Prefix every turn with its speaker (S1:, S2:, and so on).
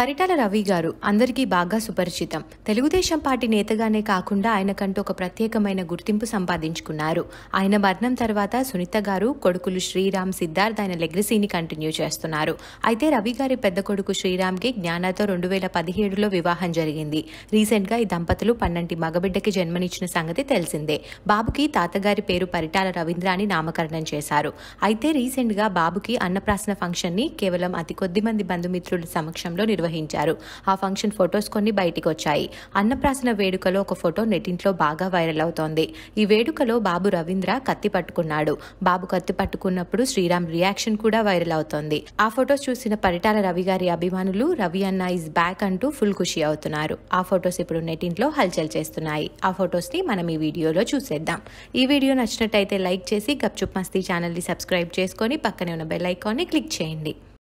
S1: పరిటాల రవి గారు అందరికీ బాగా సుపరిచితం తెలుగుదేశం పార్టీ నేతగానే కాకుండా ఆయన కంటూ ఒక ప్రత్యేకమైన గుర్తింపు సంపాదించుకున్నారు ఆయన మరణం తర్వాత సునీత గారు కొడుకులు శ్రీరామ్ సిద్ధార్థ్ ఆయన లెగసీని కంటిన్యూ చేస్తున్నారు అయితే రవి గారి పెద్ద కొడుకు శ్రీరామ్కి జ్ఞానాతో రెండు వేల పదిహేడులో వివాహం జరిగింది రీసెంట్గా ఈ దంపతులు పన్నెండు మగబిడ్డకి జన్మనిచ్చిన సంగతి తెలిసిందే బాబుకి తాతగారి పేరు పరిటాల రవీంద్ర అని నామకరణం చేశారు అయితే రీసెంట్గా బాబుకి అన్నప్రాసన ఫంక్షన్ని కేవలం అతి కొద్ది మంది బంధుమిత్రుల సమక్షంలో నిర్వహించారు నిర్వహించారు ఆ ఫంక్షన్ ఫొటోస్ కొన్ని బయటికి వచ్చాయి అన్నప్రాసన వేడుకలో ఒక ఫోటో నెటింట్లో బాగా వైరల్ అవుతోంది ఈ వేడుకలో బాబు రవీంద్ర కత్తి పట్టుకున్నాడు బాబు కత్తి పట్టుకున్నప్పుడు శ్రీరామ్ రియాక్షన్ కూడా వైరల్ అవుతోంది ఆ ఫొటోస్ చూసిన పరిటాల రవి గారి అభిమానులు రవి అన్న ఇస్ బ్యాక్ అంటూ ఫుల్ ఖుషి అవుతున్నారు ఆ ఫొటోస్ ఇప్పుడు నెటింట్లో హల్చల్ చేస్తున్నాయి ఆ ఫొటోస్ ని మనం ఈ వీడియోలో చూసేద్దాం ఈ వీడియో నచ్చినట్టయితే లైక్ చేసి గప్చుప్ మస్తీ ఛానల్ని సబ్స్క్రైబ్ చేసుకొని పక్కనే ఉన్న బెల్ ని క్లిక్ చేయండి